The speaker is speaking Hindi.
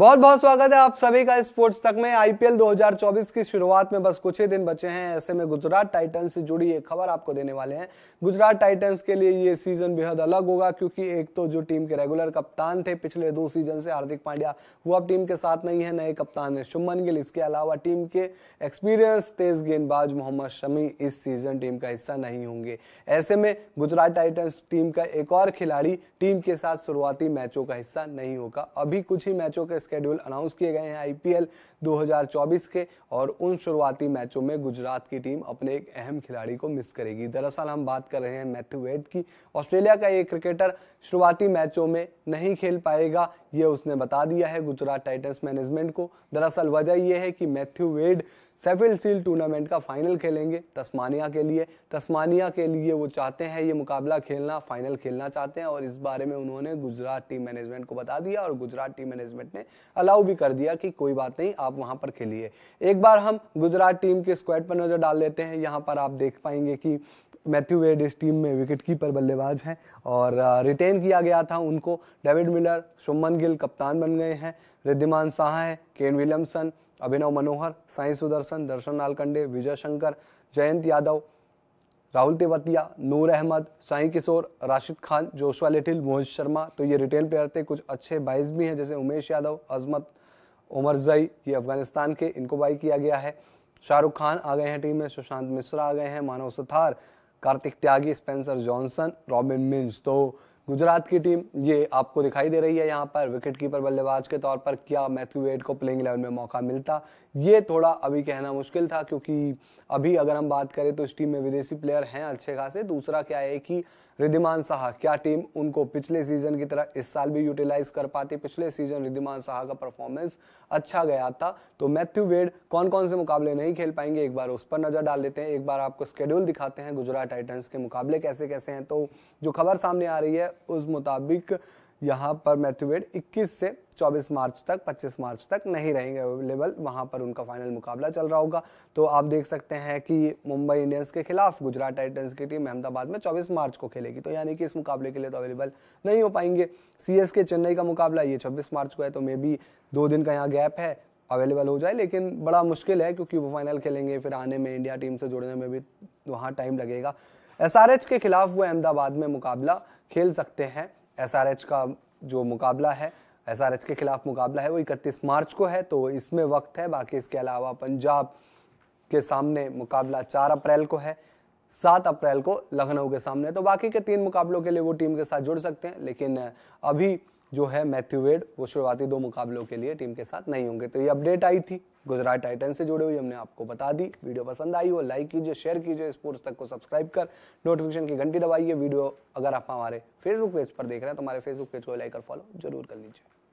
बहुत बहुत स्वागत है आप सभी का स्पोर्ट्स तक में आईपीएल 2024 की शुरुआत में बस कुछ ही दिन बचे हैं ऐसे में गुजरात टाइटंस से जुड़ी एक खबर आपको देने वाले हैं गुजरात टाइटंस के लिए ये सीजन बेहद अलग होगा क्योंकि एक तो जो टीम के रेगुलर कप्तान थे पिछले दो सीजन से हार्दिक पांड्या वो अब टीम के साथ नहीं है नए कप्तान है शुभमन गिल इसके अलावा टीम के एक्सपीरियंस तेज गेंदबाज मोहम्मद शमी इस सीजन टीम का हिस्सा नहीं होंगे ऐसे में गुजरात टाइटन्स टीम का एक और खिलाड़ी टीम के साथ शुरुआती मैचों का हिस्सा नहीं होगा अभी कुछ ही मैचों के स्केड्यूल अनाउंस किए गए हैं आईपीएल 2024 के और उन शुरुआती मैचों में गुजरात की टीम अपने एक अहम खिलाड़ी को मिस करेगी दरअसल हम बात कर रहे हैं मैथ्यू वेड की ऑस्ट्रेलिया का ये क्रिकेटर शुरुआती मैचों में नहीं खेल पाएगा ये उसने बता दिया है गुजरात टाइटन्स मैनेजमेंट को दरअसल वजह यह है कि Matthew Wade Sheffield Shield tournament का फाइनल खेलेंगे तस्मानिया के लिए तस्मानिया के लिए वो चाहते हैं ये मुकाबला खेलना फाइनल खेलना चाहते हैं और इस बारे में उन्होंने गुजरात टीम मैनेजमेंट को बता दिया और गुजरात टीम मैनेजमेंट ने अलाउ भी कर दिया कि कोई बात नहीं आप वहाँ पर खेलिए एक बार हम गुजरात टीम के स्क्वाड पर नज़र डाल लेते हैं यहाँ पर आप देख पाएंगे कि मैथ्यू वेड इस टीम में विकेट कीपर बल्लेबाज हैं और रिटेन किया गया था उनको डेविड मिलर शुमन गिल कप्तान बन गए हैं रिद्धिमान शाह हैं Kane Williamson Abhinav Manohar Sai Sudharsan Darshan Nalkande Vijay Shankar Jayant Yadav Rahul Tewatia Noor Ahmad Sai Kishore Rashid Khan Joshua Little Mohit Sharma तो ये रिटेल प्लेयर थे कुछ अच्छे बाइज भी हैं जैसे उमेश यादव अजमत उमर जई ये अफगानिस्तान के इनको बाई किया गया है शाहरुख खान आ गए हैं टीम में सुशांत मिश्रा आ गए हैं मानव सुथार कार्तिक त्यागी स्पेंसर जॉनसन रॉबिन मिंस तो गुजरात की टीम ये आपको दिखाई दे रही है यहाँ पर विकेट कीपर बल्लेबाज के तौर पर क्या मैथ्यू वेड को प्लेइंग इलेवन में मौका मिलता ये थोड़ा अभी कहना मुश्किल था क्योंकि अभी अगर हम बात करें तो इस टीम में विदेशी प्लेयर हैं अच्छे खासे दूसरा क्या है कि रिद्धिमान साहा क्या टीम उनको पिछले सीजन की तरह इस साल भी यूटिलाइज कर पाती पिछले सीजन रिद्धिमान साहा का परफॉर्मेंस अच्छा गया था तो मैथ्यू वेड कौन कौन से मुकाबले नहीं खेल पाएंगे एक बार उस पर नज़र डाल देते हैं एक बार आपको स्केड्यूल दिखाते हैं गुजरात टाइटन्स के मुकाबले कैसे कैसे हैं तो जो खबर सामने आ रही है उस मुताबिक यहाँ पर मैथ्यूवेड 21 से 24 मार्च तक 25 मार्च तक नहीं रहेंगे अवेलेबल वहाँ पर उनका फाइनल मुकाबला चल रहा होगा तो आप देख सकते हैं कि मुंबई इंडियंस के खिलाफ गुजरात टाइटन्स की टीम अहमदाबाद में 24 मार्च को खेलेगी तो यानी कि इस मुकाबले के लिए तो अवेलेबल नहीं हो पाएंगे सी के चेन्नई का मुकाबला ये छब्बीस मार्च को है तो मे बी दो दिन का यहाँ गैप है अवेलेबल हो जाए लेकिन बड़ा मुश्किल है क्योंकि वो फाइनल खेलेंगे फिर आने में इंडिया टीम से जुड़ने में भी वहाँ टाइम लगेगा एस के खिलाफ वो अहमदाबाद में मुकाबला खेल सकते हैं एस का जो मुकाबला है एस के खिलाफ मुकाबला है वो इकतीस मार्च को है तो इसमें वक्त है बाकी इसके अलावा पंजाब के सामने मुकाबला चार अप्रैल को है सात अप्रैल को लखनऊ के सामने तो बाकी के तीन मुकाबलों के लिए वो टीम के साथ जुड़ सकते हैं लेकिन अभी जो है मैथ्यू वेड वो शुरुआती दो मुकाबलों के लिए टीम के साथ नहीं होंगे तो ये अपडेट आई थी गुजरात टाइटन से जुड़े हुई हमने आपको बता दी वीडियो पसंद आई हो लाइक कीजिए शेयर कीजिए स्पोर्ट्स तक को सब्सक्राइब कर नोटिफिकेशन की घंटी दबाइए वीडियो अगर आप हमारे फेसबुक पेज पर देख रहे हैं तो हमारे फेसबुक पेज को लाइक और फॉलो जरूर कर लीजिए